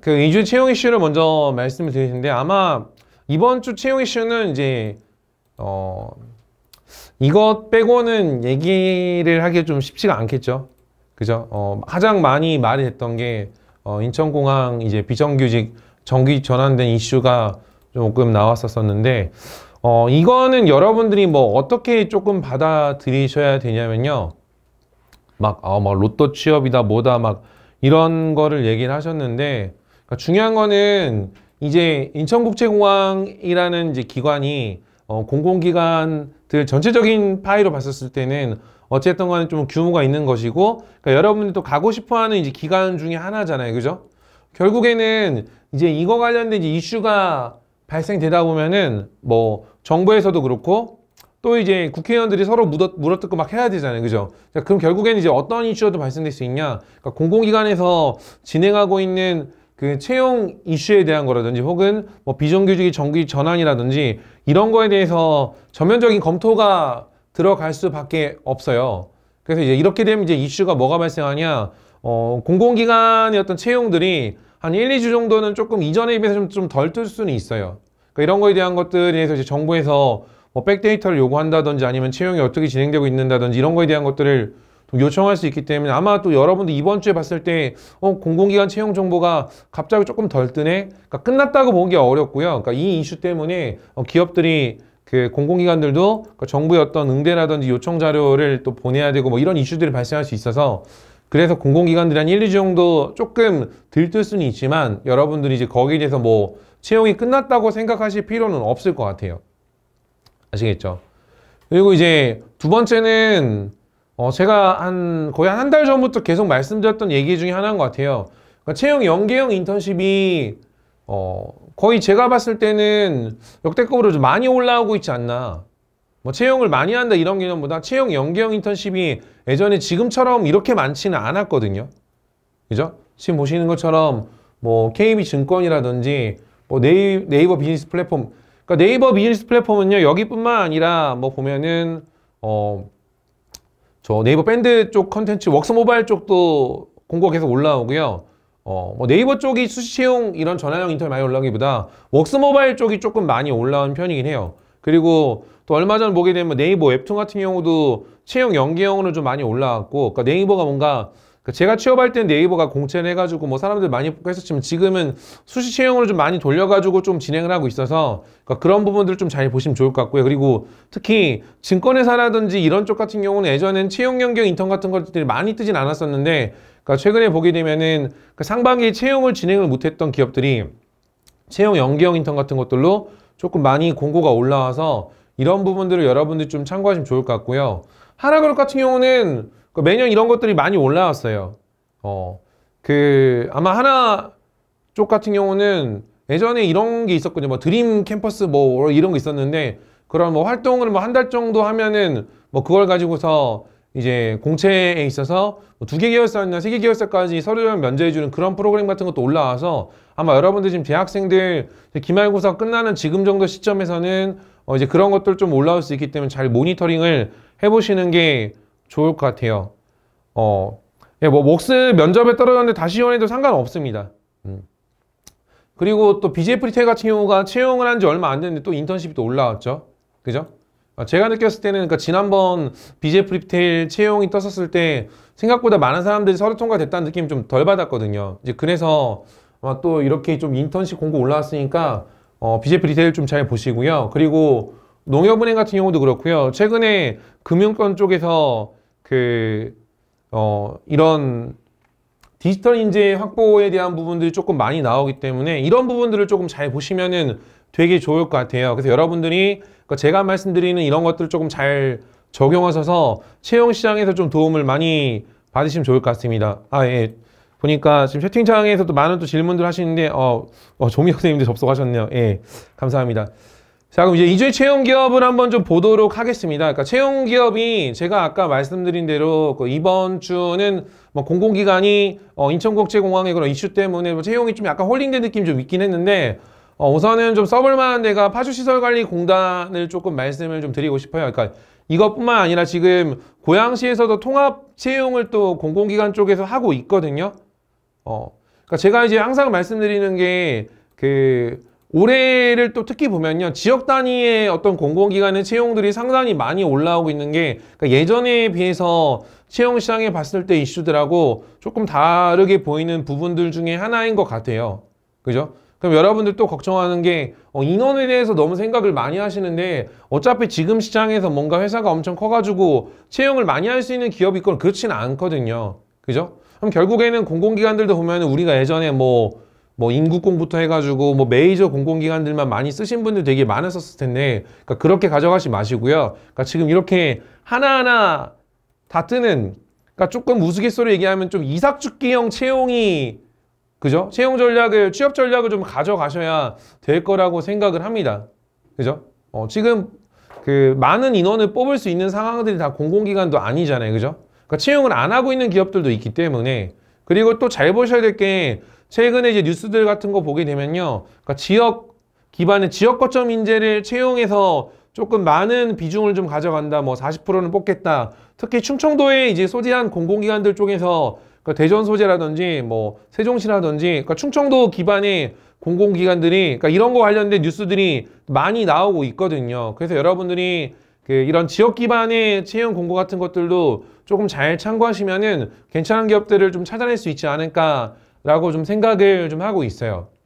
그이주 채용 이슈를 먼저 말씀을 드리는데 아마 이번 주 채용 이슈는 이제 어 이것 빼고는 얘기를 하기 좀 쉽지가 않겠죠. 그죠? 어 가장 많이 말이 됐던 게어 인천공항 이제 비정규직 정규 전환된 이슈가 조금 나왔었었는데 어 이거는 여러분들이 뭐 어떻게 조금 받아들이셔야 되냐면요. 막, 아, 막 로또 취업이다 뭐다 막 이런 거를 얘기를 하셨는데 그러니까 중요한 거는 이제 인천국제공항이라는 이제 기관이 어, 공공기관들 전체적인 파이로 봤었을 때는 어쨌든 간에 좀 규모가 있는 것이고 그러니까 여러분들이 또 가고 싶어하는 이제 기관 중에 하나잖아요 그죠 결국에는 이제 이거 관련된 이제 이슈가 발생되다 보면은 뭐 정부에서도 그렇고 또 이제 국회의원들이 서로 물어, 뜯고막 해야 되잖아요 그죠 그럼 결국에는 이제 어떤 이슈도 발생될 수 있냐 그러니까 공공기관에서 진행하고 있는 그 채용 이슈에 대한 거라든지 혹은 뭐 비정규직이 정규직 전환이라든지 이런 거에 대해서 전면적인 검토가 들어갈 수밖에 없어요. 그래서 이제 이렇게 되면 이제 이슈가 뭐가 발생하냐 어, 공공기관의 어떤 채용들이 한 1, 2주 정도는 조금 이전에 비해서 좀 덜 뜰 수는 있어요. 그러니까 이런 거에 대한 것들에 대해서 이제 정부에서 뭐 백데이터를 요구한다든지 아니면 채용이 어떻게 진행되고 있는다든지 이런 거에 대한 것들을 요청할 수 있기 때문에 아마 또 여러분들 이번 주에 봤을 때 어, 공공기관 채용 정보가 갑자기 조금 덜 뜨네 그러니까 끝났다고 보기 어렵고요 그러니까 이 이슈 때문에 어, 기업들이 그 공공기관들도 그 정부의 어떤 응대라든지 요청 자료를 또 보내야 되고 뭐 이런 이슈들이 발생할 수 있어서 그래서 공공기관들이 한 1, 2주 정도 조금 들뜰 수는 있지만 여러분들이 이제 거기에 대해서 뭐 채용이 끝났다고 생각하실 필요는 없을 것 같아요. 아시겠죠? 그리고 이제 두 번째는 어, 제가 한 거의 한 달 전부터 계속 말씀드렸던 얘기 중에 하나인 것 같아요. 그러니까 채용 연계형 인턴십이 어, 거의 제가 봤을 때는 역대급으로 좀 많이 올라오고 있지 않나. 뭐 채용을 많이 한다 이런 개념보다 채용 연계형 인턴십이 예전에 지금처럼 이렇게 많지는 않았거든요. 그죠? 지금 보시는 것처럼 뭐 KB 증권이라든지 뭐 네이, 네이버 비즈니스 플랫폼 그러니까 네이버 비즈니스 플랫폼은요 여기뿐만 아니라 뭐 보면은 어저 네이버 밴드 쪽 컨텐츠, 웍스 모바일 쪽도 공고가 계속 올라오고요. 어, 뭐 네이버 쪽이 수시용 채 이런 전화형 인터넷 많이 올라오기보다 웍스 모바일 쪽이 조금 많이 올라온 편이긴 해요. 그리고 또 얼마 전 보게 되면 네이버 웹툰 같은 경우도 채용 연기형으로좀 많이 올라왔고, 그러니까 네이버가 뭔가 그러니까 제가 취업할 때 네이버가 공채를 해가지고 뭐 사람들 많이 했었지만 지금은 수시 채용으로 좀 많이 돌려가지고 좀 진행을 하고 있어서 그러니까 그런 부분들 좀잘 보시면 좋을 것 같고요. 그리고 특히 증권회사라든지 이런 쪽 같은 경우는 예전엔 채용 연경 인턴 같은 것들이 많이 뜨진 않았었는데 그러니까 최근에 보게 되면은 그 상반기 채용을 진행을 못했던 기업들이 채용 연기 인턴 같은 것들로 조금 많이 공고가 올라와서 이런 부분들을 여러분들이 좀 참고하시면 좋을 것 같고요. 하나그룹 같은 경우는 그 매년 이런 것들이 많이 올라왔어요. 어, 그 아마 하나 쪽 같은 경우는 예전에 이런 게 있었거든요. 뭐 드림 캠퍼스 뭐 이런 거 있었는데 그런 뭐 활동을 뭐 한 달 정도 하면은 뭐 그걸 가지고서 이제 공채에 있어서 뭐 두개 계열사나 세개 계열사까지 서류를 면제해주는 그런 프로그램 같은 것도 올라와서 아마 여러분들 지금 대학생들 기말고사 끝나는 지금 정도 시점에서는 어 이제 그런 것들 좀 올라올 수 있기 때문에 잘 모니터링을 해보시는 게 좋을 것 같아요. 어, 예, 뭐 목스 면접에 떨어졌는데 다시 지원해도 상관없습니다. 음. 그리고 또 BJ 프리테 같은 경우가 채용을 한 지 얼마 안 됐는데 또 인턴십이 올라왔죠. 그죠? 아, 제가 느꼈을 때는 그니까 지난번 BJ 프리테일 채용이 떴었을 때 생각보다 많은 사람들이 서류 통과됐다는 느낌 좀덜 받았거든요. 이제 그래서 또 이렇게 좀 인턴십 공고 올라왔으니까 어, BJ 프리테일 좀 잘 보시고요. 그리고 농협은행 같은 경우도 그렇고요. 최근에 금융권 쪽에서 그, 어, 이런 디지털 인재 확보에 대한 부분들이 조금 많이 나오기 때문에 이런 부분들을 조금 잘 보시면은 되게 좋을 것 같아요. 그래서 여러분들이 그러니까 제가 말씀드리는 이런 것들을 조금 잘 적용하셔서 채용 시장에서 좀 도움을 많이 받으시면 좋을 것 같습니다. 아, 예. 보니까 지금 채팅창에서도 많은 또 질문들 하시는데, 어, 어 종미 선생님도 접속하셨네요. 예. 감사합니다. 자 그럼 이제 이주의 채용 기업을 한번 좀 보도록 하겠습니다. 그러니까 채용 기업이 제가 아까 말씀드린 대로 그 이번 주는 뭐 공공기관이 어, 인천국제공항의 그런 이슈 때문에 뭐 채용이 좀 약간 홀링된 느낌 좀 있긴 했는데 어, 우선은 좀 써볼 만한 데가 파주시설관리공단을 조금 말씀을 좀 드리고 싶어요. 그러니까 이것뿐만 아니라 지금 고양시에서도 통합 채용을 또 공공기관 쪽에서 하고 있거든요. 어, 그러니까 제가 이제 항상 말씀드리는 게그 올해를 또 특히 보면요. 지역 단위의 어떤 공공기관의 채용들이 상당히 많이 올라오고 있는 게 그러니까 예전에 비해서 채용 시장에 봤을 때 이슈들하고 조금 다르게 보이는 부분들 중에 하나인 것 같아요. 그죠? 그럼 여러분들 또 걱정하는 게 어, 인원에 대해서 너무 생각을 많이 하시는데 어차피 지금 시장에서 뭔가 회사가 엄청 커가지고 채용을 많이 할 수 있는 기업이 있건 그렇진 않거든요. 그죠? 그럼 결국에는 공공기관들도 보면 우리가 예전에 뭐뭐 인구공부터 해가지고 뭐 메이저 공공기관들만 많이 쓰신 분들 되게 많았었을 텐데 그러니까 그렇게 가져가지 마시고요. 그러니까 지금 이렇게 하나하나 다 뜨는 그러니까 조금 우스갯소리 얘기하면 좀 이삭죽기형 채용이 그죠? 채용 전략을 취업 전략을 좀 가져가셔야 될 거라고 생각을 합니다. 그죠? 어, 지금 그 많은 인원을 뽑을 수 있는 상황들이 다 공공기관도 아니잖아요. 그죠? 그러니까 채용을 안 하고 있는 기업들도 있기 때문에 그리고 또 잘 보셔야 될 게 최근에 이제 뉴스들 같은 거 보게 되면요. 그러니까 지역 기반의 지역 거점 인재를 채용해서 조금 많은 비중을 좀 가져간다. 뭐 40%는 뽑겠다. 특히 충청도에 이제 소재한 공공기관들 쪽에서 그러니까 대전 소재라든지 뭐 세종시라든지 그러니까 충청도 기반의 공공기관들이 그러니까 이런 거 관련된 뉴스들이 많이 나오고 있거든요. 그래서 여러분들이 그 이런 지역 기반의 채용 공고 같은 것들도 조금 잘 참고하시면은 괜찮은 기업들을 좀 찾아낼 수 있지 않을까라고 좀 생각을 좀 하고 있어요.